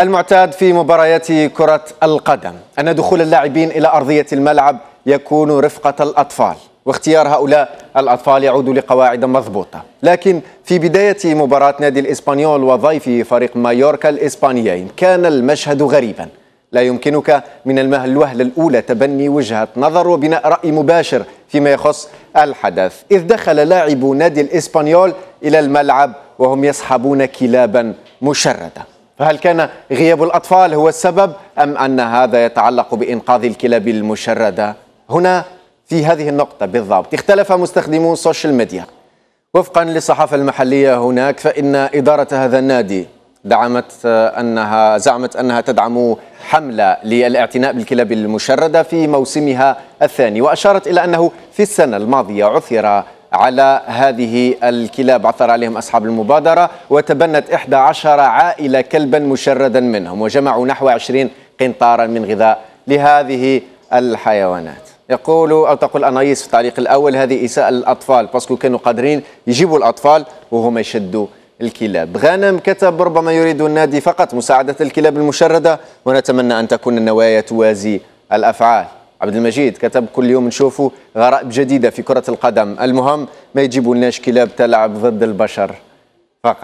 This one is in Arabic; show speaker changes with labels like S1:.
S1: المعتاد في مباريات كرة القدم أن دخول اللاعبين إلى أرضية الملعب يكون رفقة الأطفال واختيار هؤلاء الأطفال يعود لقواعد مضبوطة لكن في بداية مباراة نادي الإسبانيول وضيف فريق مايوركا الإسبانيين كان المشهد غريبا لا يمكنك من الوهلة الأولى تبني وجهة نظر وبناء رأي مباشر فيما يخص الحدث إذ دخل لاعب نادي الإسبانيول إلى الملعب وهم يصحبون كلابا مشردة فهل كان غياب الأطفال هو السبب أم أن هذا يتعلق بإنقاذ الكلاب المشردة؟ هنا في هذه النقطة بالضبط اختلف مستخدمو السوشيال ميديا وفقا للصحافة المحلية هناك فإن إدارة هذا النادي دعمت آه، أنها زعمت أنها تدعم حملة للاعتناء بالكلاب المشردة في موسمها الثاني وأشارت إلى أنه في السنة الماضية عثر على هذه الكلاب عثر عليهم أصحاب المبادرة وتبنت 11 عائلة كلبا مشردا منهم وجمعوا نحو 20 قنطارا من غذاء لهذه الحيوانات يقول أو تقول أنايس في التعليق الأول هذه إساءة للأطفال باسكو كانوا قادرين يجيبوا الأطفال وهم يشدوا الكلاب غانم كتب ربما يريد النادي فقط مساعدة الكلاب المشردة ونتمنى أن تكون النوايا توازي الأفعال عبد المجيد كتب كل يوم نشوفوا غرائب جديده في كره القدم المهم ما يجيبوا لناش كلاب تلعب ضد البشر